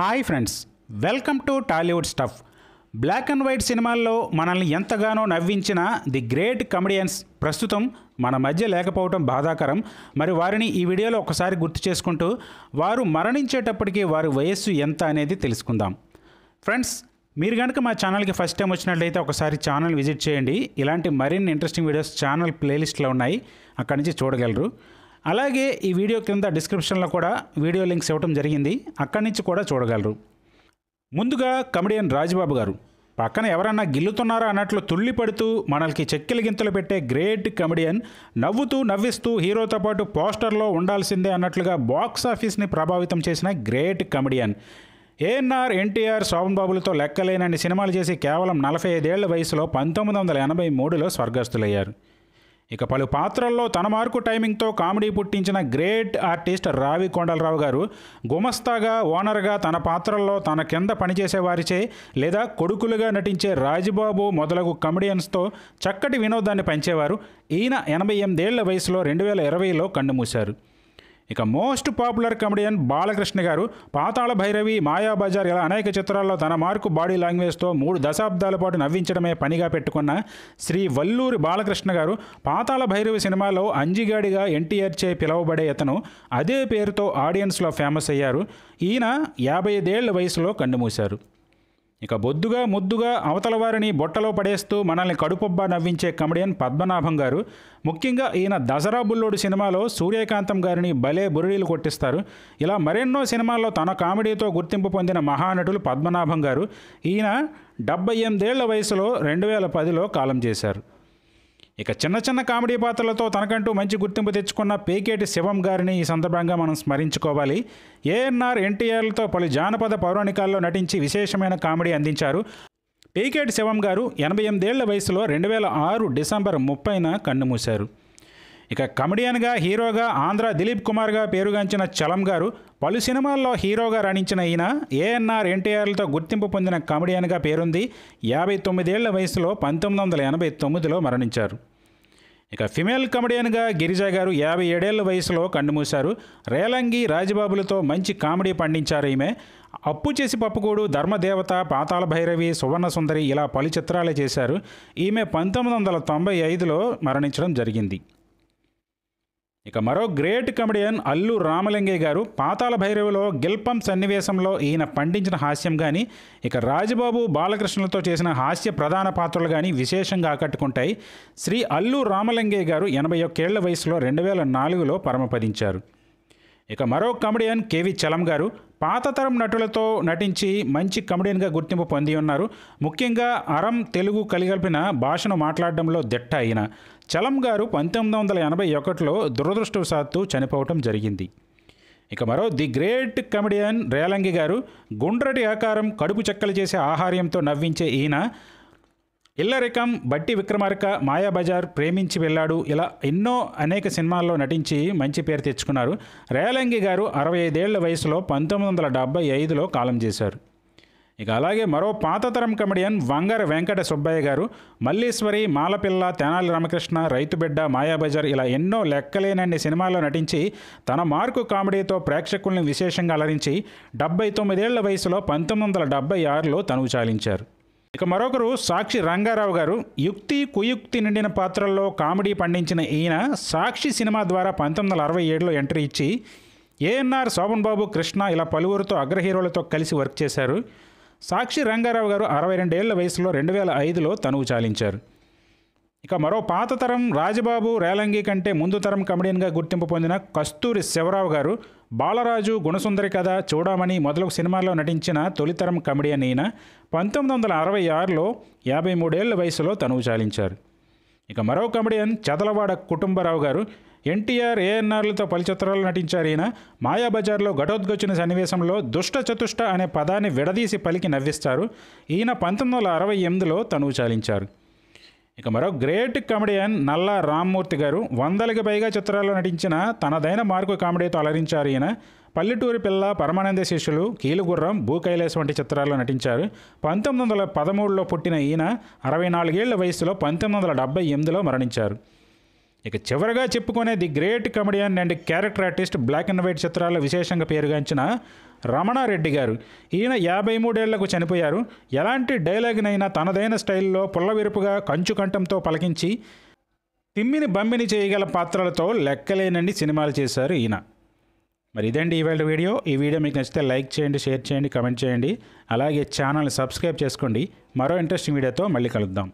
hi friends welcome to Tollywood stuff black and white సినిమాల్లో మనల్ని ఎంతగానో నవ్వించిన ది గ్రేట్ కమెడియన్స్ ప్రస్తుతం మన మధ్య లేకపోవడం బాధాకరం మరి వారిని ఈ వీడియోలో ఒకసారి గుర్తు చేసుకుంటూ వారు మరణించేటప్పటికీ వారి వయస్సు ఎంత అనేది తెలుసుకుందాం ఫ్రెండ్స్ మీరు కనుక మా ఛానల్కి ఫస్ట్ టైం వచ్చినట్లయితే ఒకసారి ఛానల్ విజిట్ చేయండి ఇలాంటి మరిన్ని ఇంట్రెస్టింగ్ వీడియోస్ ఛానల్ ప్లేలిస్ట్లో ఉన్నాయి అక్కడి నుంచి చూడగలరు అలాగే ఈ వీడియో కింద డిస్క్రిప్షన్లో కూడా వీడియో లింక్స్ ఇవ్వడం జరిగింది అక్కడి నుంచి కూడా చూడగలరు ముందుగా కమెడియన్ రాజబాబు గారు పక్కన ఎవరన్నా గిల్లుతున్నారా అన్నట్లు తుళ్ళి పడుతూ మనల్కి చెక్కిలి గింతలు పెట్టే గ్రేట్ కమెడియన్ నవ్వుతూ నవ్విస్తూ హీరోతో పాటు పోస్టర్లో ఉండాల్సిందే అన్నట్లుగా బాక్స్ ఆఫీస్ని ప్రభావితం చేసిన గ్రేట్ కమెడియన్ ఏఎన్ఆర్ ఎన్టీఆర్ శోభన్ బాబులతో లెక్కలేనన్ని సినిమాలు చేసి కేవలం నలభై ఐదేళ్ల వయసులో పంతొమ్మిది వందల ఎనభై మూడులో స్వర్గస్థులయ్యారు ఇక పలు పాత్రల్లో తన మార్కు టైమింగ్తో కామెడీ పుట్టించిన గ్రేట్ ఆర్టిస్ట్ రావి కొండలరావు గారు గుమస్తాగా ఓనర్గా తన పాత్రల్లో తన కింద పనిచేసే వారిచే లేదా కొడుకులుగా నటించే రాజుబాబు మొదలగు కమెడియన్స్తో చక్కటి వినోదాన్ని పంచేవారు ఈయన ఎనభై ఎనిమిదేళ్ల వయసులో రెండు వేల ఇరవైలో కన్నుమూశారు ఇక మోస్ట్ పాపులర్ కమెడియన్ బాలకృష్ణ గారు పాతాళ భైరవి మాయాబజార్ ఇలా అనేక చిత్రాల్లో తన మార్కు బాడీ లాంగ్వేజ్తో మూడు దశాబ్దాల పాటు నవ్వించడమే పనిగా పెట్టుకున్న శ్రీ వల్లూరి బాలకృష్ణ గారు పాతాళ భైరవి సినిమాలో అంజిగాడిగా ఎన్టీఆర్ చే పిలవబడే అతను అదే పేరుతో ఆడియన్స్లో ఫేమస్ అయ్యారు ఈయన యాభై ఐదేళ్ల వయసులో కన్నుమూశారు ఇక బొద్దుగా ముద్దుగా అవతల వారిని బొట్టలో పడేస్తూ మనల్ని కడుపొబ్బా నవ్వించే కమెడియన్ పద్మనాభం గారు ముఖ్యంగా ఈయన దసరా బుల్లోడు సినిమాలో సూర్యకాంతం గారిని భలే బురడీలు కొట్టిస్తారు ఇలా మరెన్నో సినిమాల్లో తన కామెడీతో గుర్తింపు పొందిన మహానటులు పద్మనాభం గారు ఈయన డెబ్బై ఎనిమిదేళ్ల వయసులో రెండు వేల పదిలో కాలం చేశారు ఇక చిన్న చిన్న కామెడీ పాత్రలతో తనకంటూ మంచి గుర్తింపు తెచ్చుకున్న పేకేటి శివం గారిని ఈ సందర్భంగా మనం స్మరించుకోవాలి ఏఎన్ఆర్ ఎన్టీఆర్లతో పలు జానపద పౌరాణికాల్లో నటించి విశేషమైన కామెడీ అందించారు పేకేటి శివం గారు ఎనభై ఎనిమిదేళ్ల వయసులో రెండు వేల ఆరు డిసెంబర్ ముప్పైన కన్నుమూశారు ఇక కమెడియన్గా హీరోగా ఆంధ్ర దిలీప్ కుమార్గా పేరుగాంచిన చలం గారు పలు సినిమాల్లో హీరోగా రాణించిన ఈయన ఏఎన్ఆర్ ఎన్టీఆర్లతో గుర్తింపు పొందిన కమెడియన్గా పేరుంది యాభై తొమ్మిదేళ్ల వయసులో పంతొమ్మిది వందల ఎనభై తొమ్మిదిలో మరణించారు ఇక ఫిమేల్ కామెడియన్గా గిరిజా గారు యాభై ఏడేళ్ల వయసులో కన్నుమూశారు రేలంగి రాజబాబులతో మంచి కామెడీ పండించారు ఈమె అప్పు చేసి పప్పుకోడు ధర్మదేవత పాతాల భైరవి సువర్ణ సుందరి ఇలా పలు చిత్రాలు చేశారు ఈమె పంతొమ్మిది వందల తొంభై ఐదులో మరణించడం జరిగింది ఇక మరో గ్రేట్ కమెడియన్ అల్లు రామలింగయ్య గారు పాతాల భైరవిలో గిల్పం సన్నివేశంలో ఈయన పండించిన హాస్యం కానీ ఇక రాజబాబు బాలకృష్ణలతో చేసిన హాస్య ప్రధాన పాత్రలు కానీ విశేషంగా ఆకట్టుకుంటాయి శ్రీ అల్లు రామలింగయ్య గారు ఎనభై ఒక్కేళ్ల వయసులో రెండు వేల నాలుగులో పరమపదించారు ఇక మరో కమెడియన్ కేవి చలం గారు పాత తరం నటులతో నటించి మంచి కమెడియన్గా గుర్తింపు పొంది ఉన్నారు ముఖ్యంగా అరం తెలుగు కలిగలిపిన భాషను మాట్లాడడంలో దిట్ట అయిన చలం గారు పంతొమ్మిది వందల ఎనభై ఒకటిలో దురదృష్టవశాత్తు చనిపోవటం జరిగింది ఇక మరో ది గ్రేట్ కమెడియన్ రేలంగి గారు గుండ్రటి ఆకారం కడుపు చెక్కలు చేసే ఆహార్యంతో నవ్వించే ఈయన ఇల్లరికం బట్టి విక్రమార్క మాయాబజార్ ప్రేమించి వెళ్ళాడు ఇలా ఎన్నో అనేక సినిమాల్లో నటించి మంచి పేరు తెచ్చుకున్నారు రేలంగి గారు అరవై ఐదేళ్ల వయసులో పంతొమ్మిది వందల డెబ్బై ఐదులో కాలం చేశారు ఇక అలాగే మరో పాతతరం కమెడియన్ వంగర వెంకట సుబ్బయ్య గారు మల్లీశ్వరి మాలపిల్ల తెనాలి రామకృష్ణ రైతుబిడ్డ మాయాబజార్ ఇలా ఎన్నో లెక్కలేనన్ని సినిమాల్లో నటించి తన మార్కు కామెడీతో ప్రేక్షకుల్ని విశేషంగా అలరించి డెబ్బై తొమ్మిదేళ్ల వయసులో పంతొమ్మిది వందల డెబ్బై ఆరులో తనువు చాలించారు ఇక మరొకరు సాక్షి రంగారావు గారు యుక్తి కుయుక్తి నిండిన పాత్రల్లో కామెడీ పండించిన ఈయన సాక్షి సినిమా ద్వారా పంతొమ్మిది వందల అరవై ఏడులో ఎంట్రీ ఇచ్చి ఏఎన్ఆర్ శోభన్ బాబు కృష్ణ ఇలా పలువురితో అగ్రహీరోలతో కలిసి వర్క్ చేశారు సాక్షి రంగారావు గారు అరవై రెండేళ్ల వయసులో రెండు వేల ఐదులో తనువు చాలించారు ఇక మరో పాత తరం రాజబాబు రేలంగి కంటే ముందు తరం కమెడియన్గా గుర్తింపు పొందిన కస్తూరి శివరావు గారు బాలరాజు గుణసుందరి కథ చూడమని మొదలగు సినిమాల్లో నటించిన తొలితరం కమెడియన్ ఈయన పంతొమ్మిది వందల అరవై ఆరులో యాభై మూడేళ్ల వయసులో తనువు చాలించారు ఇక మరో కమెడియన్ చదలవాడ కుటుంబరావు గారు ఎన్టీఆర్ ఏఎన్ఆర్లతో పలు చిత్రాలు నటించారు ఈయన మాయాబజార్లో ఘటోద్గొచ్చిన సన్నివేశంలో దుష్ట చతుష్ట అనే పదాన్ని విడదీసి పలికి నవ్విస్తారు ఈయన పంతొమ్మిది వందల అరవై ఎనిమిదిలో తనువు చాలించారు ఇక మరో గ్రేట్ కామెడియన్ నల్ల రామ్మూర్తి గారు వందలకి పైగా చిత్రాల్లో నటించిన తనదైన మార్కు కామెడీతో అలరించారు ఈయన పల్లెటూరి పిల్ల పరమానంద శిష్యులు కీలుగుర్రం భూ కైలాస్ వంటి చిత్రాల్లో నటించారు పంతొమ్మిది వందల పదమూడులో పుట్టిన ఈయన అరవై నాలుగేళ్ల వయసులో పంతొమ్మిది వందల డెబ్బై ఎనిమిదిలో మరణించారు ఇక చివరగా చెప్పుకునే the great comedian and character artist black and white చిత్రాల్లో విశేషంగా పేరుగాంచిన రమణారెడ్డి గారు ఈయన యాభై మూడేళ్లకు చనిపోయారు ఎలాంటి డైలాగ్నైనా తనదైన స్టైల్లో పుల్లవిరుపుగా కంచు కంఠంతో పలకించి తిమ్మిని బమ్మిని చేయగల పాత్రలతో లెక్కలేనండి సినిమాలు చేశారు ఈయన మరి ఇదండి ఈవేళ వీడియో ఈ వీడియో మీకు నచ్చితే లైక్ చేయండి షేర్ చేయండి కమెంట్ చేయండి అలాగే ఛానల్ని సబ్స్క్రైబ్ చేసుకోండి మరో ఇంట్రెస్టింగ్ వీడియోతో మళ్ళీ కలుద్దాం